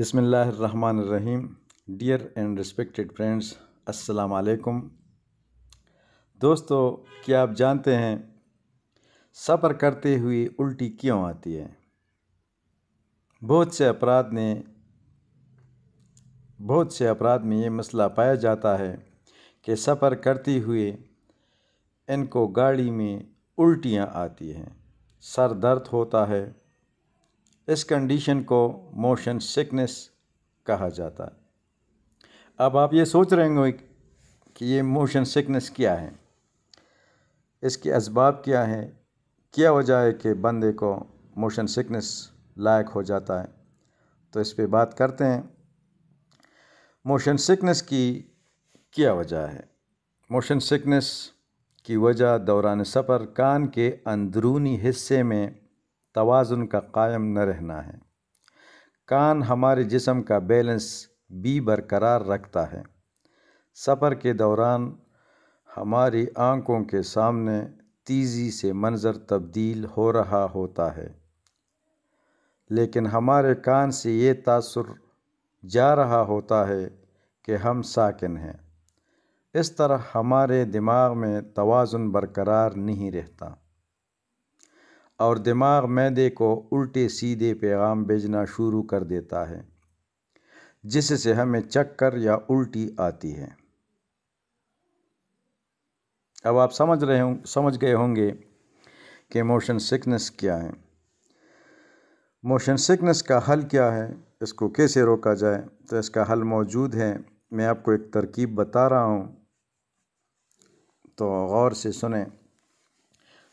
बिसमीम dear and respected friends अस्सलाम वालेकुम दोस्तों क्या आप जानते हैं सफ़र करते हुए उल्टी क्यों आती है बहुत से अपराध ने बहुत से अपराध में ये मसला पाया जाता है कि सफ़र करते हुए इनको गाड़ी में उल्टियाँ आती हैं सर दर्द होता है इस कंडीशन को मोशन सिकनेस कहा जाता है अब आप ये सोच रहे होंगे कि ये मोशन सिकनेस क्या है इसके इसबाब क्या हैं क्या वजह है कि बंदे को मोशन सिकनेस लायक हो जाता है तो इस पर बात करते हैं मोशन सिकनेस की क्या वजह है मोशन सिकनेस की वजह दौरान सफ़र कान के अंदरूनी हिस्से में तोज़ुन का कायम न रहना है कान हमारे जिसम का बैलेंस भी बरकरार रखता है सफ़र के दौरान हमारी आंखों के सामने तेज़ी से मंज़र तब्दील हो रहा होता है लेकिन हमारे कान से ये तासर जा रहा होता है कि हम साकिन हैं इस तरह हमारे दिमाग में तोज़ुन बरकरार नहीं रहता और दिमाग मैदे को उल्टे सीधे पैगाम भेजना शुरू कर देता है जिससे हमें चक्कर या उल्टी आती है अब आप समझ रहे हों समझ गए होंगे कि मोशन सिकनेस क्या है मोशन सिकनेस का हल क्या है इसको कैसे रोका जाए तो इसका हल मौजूद है मैं आपको एक तरकीब बता रहा हूँ तो गौर से सुने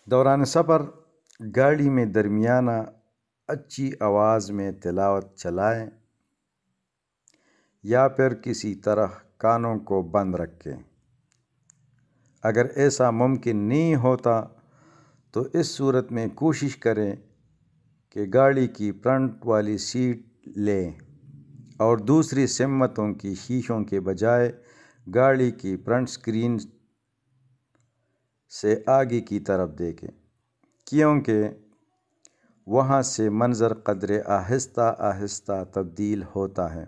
दौरान सफ़र गाड़ी में दरमियाना अच्छी आवाज़ में तिलावत चलाएं या फिर किसी तरह कानों को बंद रखें अगर ऐसा मुमकिन नहीं होता तो इस सूरत में कोशिश करें कि गाड़ी की फ्रंट वाली सीट लें और दूसरी सिमतों की शीशों के बजाय गाड़ी की फ्रंट स्क्रीन से आगे की तरफ देखें क्योंकि वहाँ से मंज़र क़दरे आहिस्ता आहिस्ता तब्दील होता है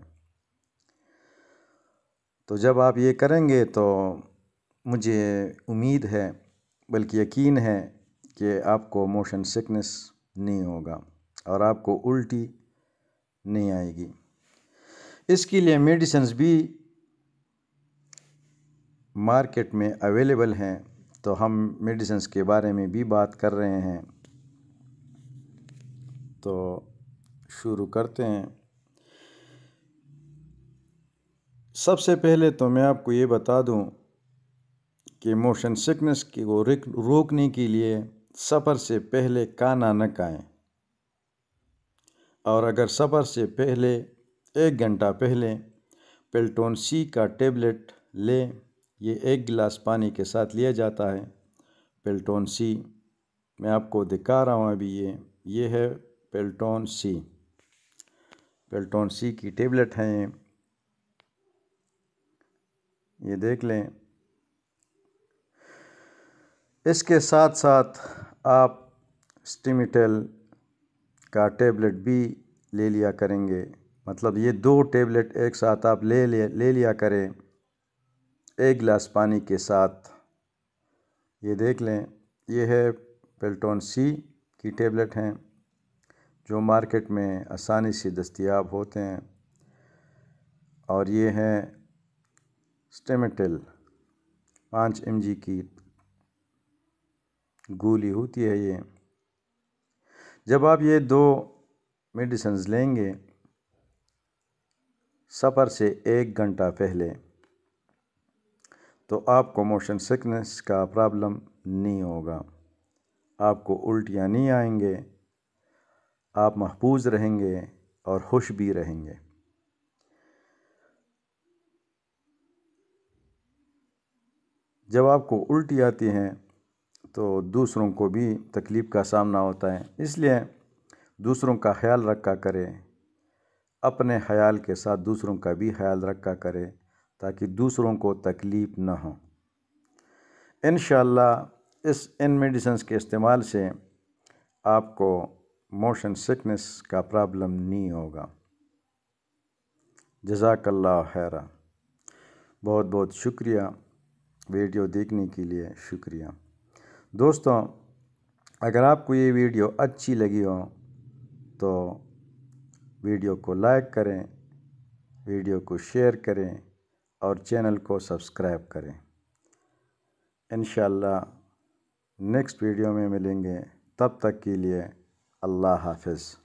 तो जब आप ये करेंगे तो मुझे उम्मीद है बल्कि यकीन है कि आपको मोशन सिकनेस नहीं होगा और आपको उल्टी नहीं आएगी इसके लिए मेडिसन्स भी मार्केट में अवेलेबल हैं तो हम मेडिसन्स के बारे में भी बात कर रहे हैं तो शुरू करते हैं सबसे पहले तो मैं आपको ये बता दूं कि मोशन सिकनेस को रोकने के लिए सफ़र से पहले काना न खाएँ और अगर सफ़र से पहले एक घंटा पहले पेल्टोन सी का टेबलेट लें ये एक गिलास पानी के साथ लिया जाता है पेल्टोन सी मैं आपको दिखा रहा हूँ अभी ये ये है पेल्टोन सी पेल्टोन सी की टेबलेट हैं ये ये देख लें इसके साथ साथ आप स्टिमिटल का टेबलेट भी ले लिया करेंगे मतलब ये दो टेबलेट एक साथ आप ले ले, ले लिया करें एक गिलास पानी के साथ ये देख लें ये है पेल्टोन सी की टेबलेट हैं जो मार्केट में आसानी से दस्तियाब होते हैं और ये हैं स्टेमेटल पाँच एम की गोली होती है ये जब आप ये दो मेडिसन्स लेंगे सफ़र से एक घंटा पहले तो आपको मोशन सिकनेस का प्रॉब्लम नहीं होगा आपको उल्टियाँ नहीं आएंगे आप महफूज रहेंगे और खुश भी रहेंगे जब आपको उल्टी आती हैं तो दूसरों को भी तकलीफ़ का सामना होता है इसलिए दूसरों का ख्याल रखा करें अपने ख्याल के साथ दूसरों का भी ख्याल रखा करें ताकि दूसरों को तकलीफ़ न हो इन इस इन मेडिसन्स के इस्तेमाल से आपको मोशन सिकनेस का प्रॉब्लम नहीं होगा जजाकल्ला हैरा बहुत बहुत शुक्रिया वीडियो देखने के लिए शुक्रिया दोस्तों अगर आपको ये वीडियो अच्छी लगी हो तो वीडियो को लाइक करें वीडियो को शेयर करें और चैनल को सब्सक्राइब करें इन नेक्स्ट वीडियो में मिलेंगे तब तक के लिए अल्लाह हाफिज़